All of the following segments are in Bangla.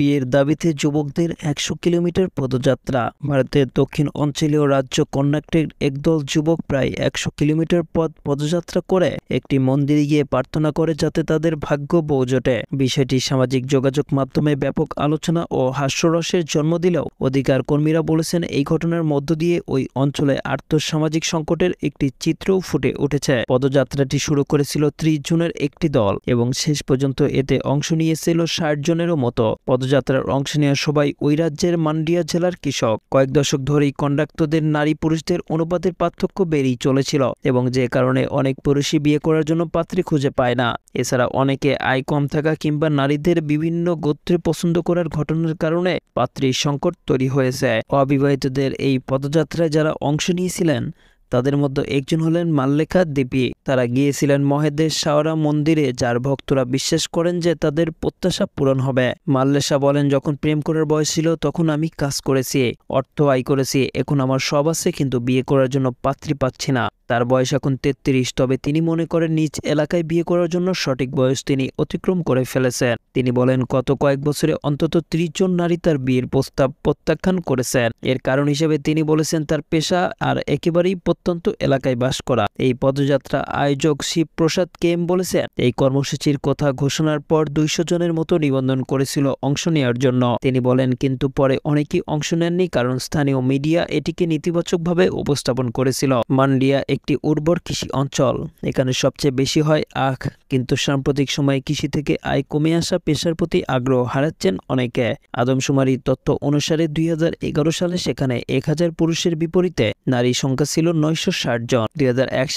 বিয়ের দাবিতে যুবকদের একশো কিলোমিটার পদযাত্রা ভারতের দক্ষিণ অঞ্চলীয় রাজ্য কর্ণাটকের একদল যুবক প্রায় একশো কিলোমিটার পথ পদযাত্রা করে একটি মন্দিরে গিয়ে প্রার্থনা করে যাতে তাদের ভাগ্য বউ জোটে বিষয়টি সামাজিক যোগাযোগ মাধ্যমে ব্যাপক আলোচনা ও হাস্যরসের জন্ম দিলেও অধিকার কর্মীরা বলেছেন এই ঘটনার মধ্য দিয়ে ওই অঞ্চলে আর্থসামাজিক সংকটের একটি চিত্রও ফুটে উঠেছে পদযাত্রাটি শুরু করেছিল ত্রিশ জনের একটি দল এবং শেষ পর্যন্ত এতে অংশ নিয়েছিল ষাট জনেরও মতো পদযাত্রা রথযাত্রার অংশ নেওয়া সবাই ওই রাজ্যের মান্ডিয়া জেলার কৃষক কয়েক দশক ধরেই কন্ডাক্টরদের নারী পুরুষদের অনুপাতের পার্থক্য বেড়েই চলেছিল এবং যে কারণে অনেক পুরুষই বিয়ে করার জন্য পাত্রী খুঁজে পায় না এছাড়া অনেকে আয় কম থাকা কিংবা নারীদের বিভিন্ন গোত্রে পছন্দ করার ঘটনার কারণে পাত্রীর সংকট তৈরি হয়েছে অবিবাহিতদের এই পদযাত্রায় যারা অংশ নিয়েছিলেন তাদের মধ্যে একজন হলেন মাল্লেখা দেবী তারা গিয়েছিলেন মহেদের সাওরা মন্দিরে যার ভক্তরা বিশ্বাস করেন যে তাদের প্রত্যাশা পূরণ হবে মাল্লেশা বলেন যখন প্রেম করার বয়স ছিল তখন আমি কাজ করেছি অর্থ আয় করেছি এখন আমার সব আছে কিন্তু বিয়ে করার জন্য পাত্রী পাচ্ছি না তার বয়স এখন তেত্রিশ তবে তিনি মনে করেন নিজ এলাকায় বিয়ে করার জন্য সঠিক বয়স তিনি অতিক্রম করে ফেলেছেন তিনি বলেন গত কয়েক বছরে অন্তত ত্রিশ জন নারী তার বিয়ের প্রস্তাব প্রত্যাখ্যান করেছেন এর কারণ হিসেবে তিনি বলেছেন তার পেশা আর একেবারেই প্রত্যন্ত এলাকায় বাস করা এই পদযাত্রা আয়োজক শিবপ্রসাদ কে এম বলেছেন এই কর্মসূচির কথা ঘোষণার পর দুইশো জনের মতো নিবন্ধন করেছিল অংশ নেওয়ার জন্য তিনি বলেন কিন্তু পরে অনেকেই অংশ নেননি কারণ স্থানীয় মিডিয়া এটিকে নেতিবাচকভাবে উপস্থাপন করেছিল মান্ডিয়া একটি উর্বর কৃষি অঞ্চল এখানে সবচেয়ে বেশি হয় আখ কিন্তু সাম্প্রতিক সময়ে কৃষি থেকে আয় কমে আসা পেশার প্রতি আগ্রহ হারাচ্ছেন অনেকে আদমশুমারি তথ্য অনুসারে দুই সালে সেখানে এক হাজার পুরুষের বিপরীতে নারী সংখ্যা ছিল নয়শো জন দুই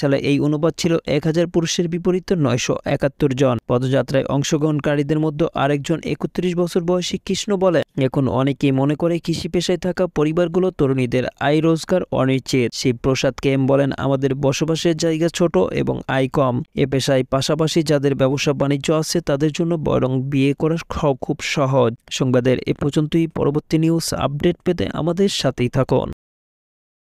সালে এই অনুপাত ছিল এক হাজার পুরুষের বিপরীতে নয়শো একাত্তর জন পদযাত্রায় অংশগ্রহণকারীদের মধ্যে আরেকজন একত্রিশ বছর বয়সী কৃষ্ণ বলে এখন অনেকেই মনে করে কৃষি পেশায় থাকা পরিবারগুলো তরুণীদের আয় রোজগার অনিশ্চিত শিবপ্রসাদ কেম বলেন আমাদের বসবাসের জায়গা ছোট এবং আয় কম এ পেশায় পাশাপাশি যাদের ব্যবসা বাণিজ্য আছে তাদের জন্য বরং বিয়ে করা খুব সহজ সংবাদের এ পর্যন্তই পরবর্তী নিউজ আপডেট পেতে আমাদের সাথেই থাকুন